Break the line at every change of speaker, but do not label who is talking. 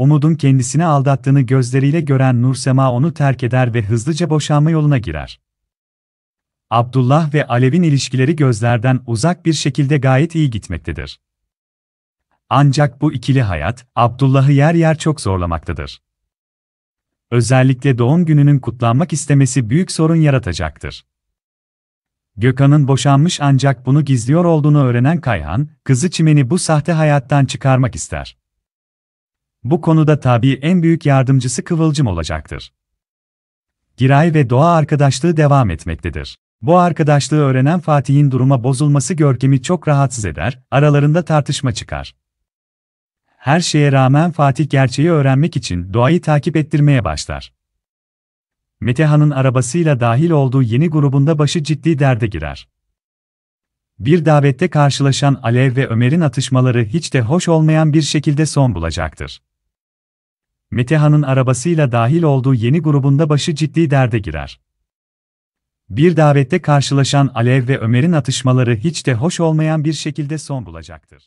Umud'un kendisini aldattığını gözleriyle gören Nursema onu terk eder ve hızlıca boşanma yoluna girer. Abdullah ve Alev'in ilişkileri gözlerden uzak bir şekilde gayet iyi gitmektedir. Ancak bu ikili hayat, Abdullah'ı yer yer çok zorlamaktadır. Özellikle doğum gününün kutlanmak istemesi büyük sorun yaratacaktır. Gökhan'ın boşanmış ancak bunu gizliyor olduğunu öğrenen Kayhan, kızı Çimen'i bu sahte hayattan çıkarmak ister. Bu konuda tabii en büyük yardımcısı Kıvılcım olacaktır. Giray ve Doğa arkadaşlığı devam etmektedir. Bu arkadaşlığı öğrenen Fatih'in duruma bozulması Görkem'i çok rahatsız eder, aralarında tartışma çıkar. Her şeye rağmen Fatih gerçeği öğrenmek için Doğa'yı takip ettirmeye başlar. Metehan'ın arabasıyla dahil olduğu yeni grubunda başı ciddi derde girer. Bir davette karşılaşan Alev ve Ömer'in atışmaları hiç de hoş olmayan bir şekilde son bulacaktır. Metehan'ın arabasıyla dahil olduğu yeni grubunda başı ciddi derde girer. Bir davette karşılaşan Alev ve Ömer'in atışmaları hiç de hoş olmayan bir şekilde son bulacaktır.